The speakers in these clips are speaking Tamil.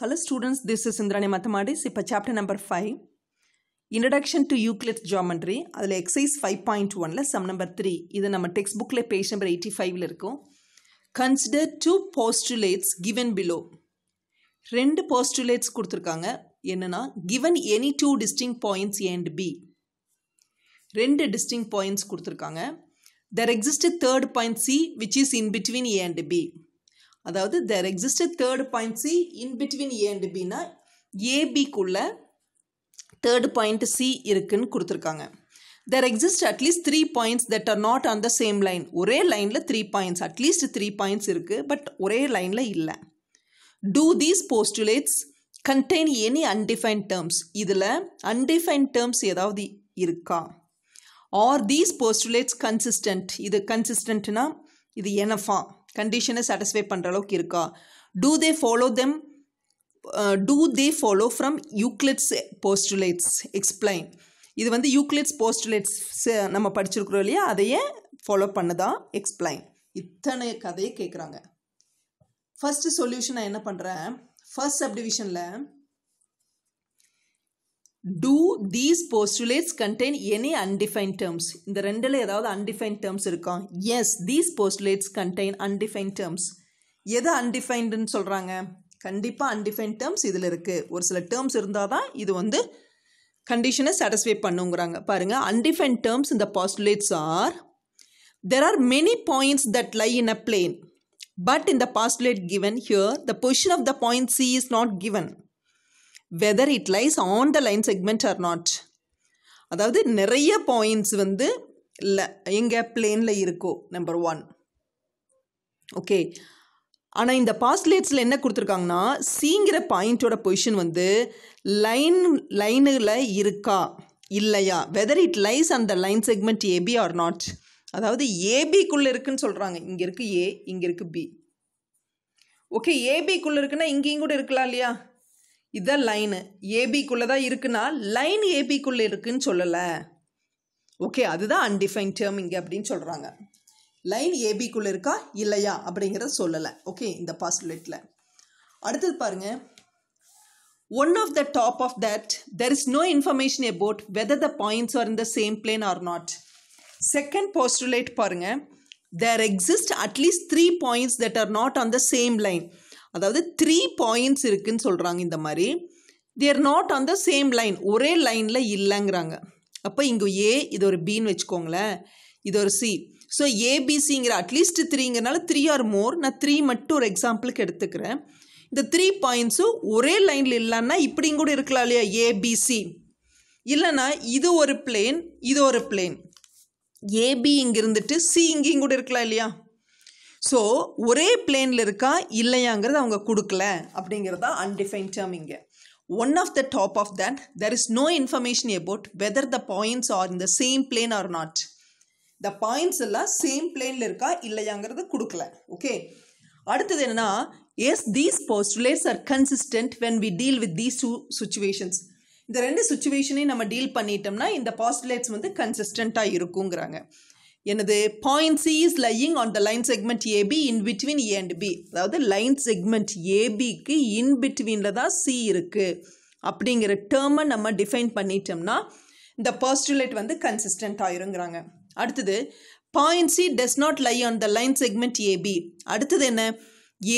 Hello students, this is Indrani Mathematics. இப்போ chapter number 5. Introduction to Euclid's Geometry. அதில் exercise 5.1ல sum number 3. இது நம்ம text bookல page number 85ல இருக்கும். Consider two postulates given below. ரெண்டு postulates கொடுத்துருக்காங்க என்னன்னா given any two distinct points A and B. ரெண்டு distinct points கொடுத்துருக்காங்க. There exists a third point C which is in between A and B. அதாவது there exist third point C in between A and பின்னா ஏபிக்குள்ள தேர்டு பாயிண்ட் சி இருக்குன்னு கொடுத்துருக்காங்க there exist at least three points that are not on the same line ஒரே லைனில் three points at least three points இருக்குது பட் ஒரே லைனில் இல்லை do these postulates contain any undefined terms இதில் அன்டிஃபைன்ட் டேர்ம்ஸ் ஏதாவது இருக்கா ஆர் தீஸ் போஸ்டுலேட்ஸ் கன்சிஸ்டன்ட் இது கன்சிஸ்டன்ட்னா இது எனஃபா கண்டிஷனை சாட்டிஸ்ஃபை பண்ணுற அளவுக்கு இருக்கா do they follow them do they follow from Euclid's postulates explain இது வந்து யூக்லிட்ஸ் போஸ்டுலேட்ஸ் நம்ம படிச்சிருக்கிறோம் இல்லையா அதையே ஃபாலோ பண்ணதா எக்ஸ்பிளைன் இத்தனை கதையை கேட்குறாங்க ஃபஸ்ட்டு சொல்யூஷன் நான் என்ன பண்ணுறேன் ஃபர்ஸ்ட் சப்டிவிஷனில் do these postulates contain any undefined terms இந்த ரெண்டில் ஏதாவது அன்டிஃபைன் டேர்ம்ஸ் இருக்கா yes these postulates contain undefined terms எது அன்டிஃபைன்டுன்னு சொல்கிறாங்க கண்டிப்பாக அன்டிஃபைன் டேர்ம்ஸ் இதில் இருக்குது ஒரு சில டேர்ம்ஸ் இருந்தால் தான் இது வந்து கண்டிஷனை சாட்டிஸ்ஃபை பண்ணுங்கிறாங்க பாருங்கள் அன்டிஃபைன் டேர்ம்ஸ் இந்த postulates are there are many points that lie in a plane but இந்த postulate given here the position of the point C is not given whether it lies on the line segment or not அதாவது நிறைய பாயிண்ட்ஸ் வந்து இல்லை எங்கே பிளேனில் இருக்கோ நம்பர் ஒன் ஓகே ஆனால் இந்த பாஸ்ட்லேட்ஸில் என்ன கொடுத்துருக்காங்கன்னா சீங்கிற பாயிண்ட்டோட பொசிஷன் வந்து லைன் லைனில் இருக்கா இல்லையா வெதர் இட் லைஸ் அந்த line segment AB or not அதாவது ஏபிக்குள்ளே இருக்குன்னு சொல்கிறாங்க இங்கே இருக்குது ஏ இங்கே இருக்குது பி ஓகே ஏபிக்குள்ளே இருக்குன்னா இங்கேயும் கூட இருக்கலாம் இல்லையா இதான் லைனு ஏபிக்குள்ளே தான் இருக்குன்னா லைன் ஏபிக்குள்ளே இருக்குன்னு சொல்லலை ஓகே அதுதான் அன்டிஃபைன் டேர்ம் இங்கே அப்படின்னு சொல்கிறாங்க லைன் ஏபிக்குள்ளே இருக்கா இல்லையா அப்படிங்கிறத சொல்லலை ஓகே இந்த பாஸ்டுலேட்டில் அடுத்தது பாருங்கள் one of the top of that there is no information about whether the points are in the same plane or not second postulate பாருங்கள் there exist at least three points that are not on the same line அதாவது த்ரீ பாயிண்ட்ஸ் இருக்குதுன்னு சொல்கிறாங்க இந்த மாதிரி there not on the same line ஒரே லைனில் இல்லைங்கிறாங்க அப்போ இங்கே ஏ இது ஒரு பின்னு வச்சுக்கோங்களேன் இது ஒரு சி ஸோ ஏபிசிங்கிற அட்லீஸ்ட் த்ரீங்கிறனால த்ரீ ஆர் மோர் நான் த்ரீ மட்டும் ஒரு எக்ஸாம்பிளுக்கு எடுத்துக்கிறேன் இந்த த்ரீ பாயிண்ட்ஸும் ஒரே லைனில் இல்லைன்னா இப்படியும் கூட இருக்கலாம் இல்லையா ஏபிசி இல்லைனா இது ஒரு பிளேன் இது ஒரு பிளேன் ஏபி இங்கே இருந்துட்டு சி இங்கேயும் கூட இருக்கலாம் இல்லையா ஸோ ஒரே பிளேனில் இருக்கா இல்லையாங்கிறது அவங்க கொடுக்கல அப்படிங்கிறது தான் அன்டிஃபைன் டேர்ம் இங்கே one of the top of that there is no information about whether the points are in the same plane or not the points எல்லாம் சேம் பிளேனில் இருக்கா இல்லையாங்கிறது கொடுக்கல ஓகே அடுத்தது என்னன்னா yes these postulates are consistent when we deal with these two situations இந்த ரெண்டு சுச்சுவேஷனையும் நம்ம டீல் பண்ணிட்டோம்னா இந்த பாஸ்டுலேட்ஸ் வந்து கன்சிஸ்டண்ட்டாக இருக்குங்கிறாங்க எனது point C is lying on the line segment AB in between A and B அதாவது லைன் செக்மெண்ட் ஏபிக்கு இன் பிட்வீனில் தான் சி இருக்குது அப்படிங்கிற டேர்மை நம்ம டிஃபைன் பண்ணிட்டோம்னா இந்த பாஸ்டுலேட் வந்து கன்சிஸ்டன்ட் ஆயிருங்கிறாங்க அடுத்தது point C does not lie on the line segment AB அடுத்தது என்ன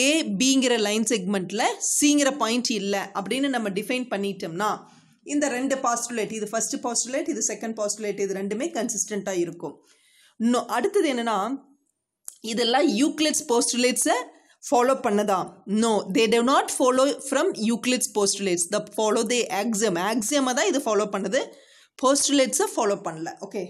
ஏ பிங்கிற லைன் செக்மெண்ட்டில் சிங்கிற பாயிண்ட் இல்லை அப்படின்னு நம்ம டிஃபைன் பண்ணிட்டோம்னா இந்த ரெண்டு பாஸ்டுலேட் இது ஃபஸ்ட்டு பாஸ்டுலேட் இது செகண்ட் பாஸ்டுலேட் இது ரெண்டுமே கன்சிஸ்டண்ட்டாக இருக்கும் இன்னும் அடுத்தது என்னென்னா இதெல்லாம் யூக்லிட்ஸ் போஸ்டுலேட்ஸை ஃபாலோ பண்ணதான் no they do not follow from Euclid's postulates the follow they axiom ஆக்சியமாக தான் இது ஃபாலோ பண்ணுது போஸ்டுலேட்ஸை ஃபாலோ பண்ணல ஓகே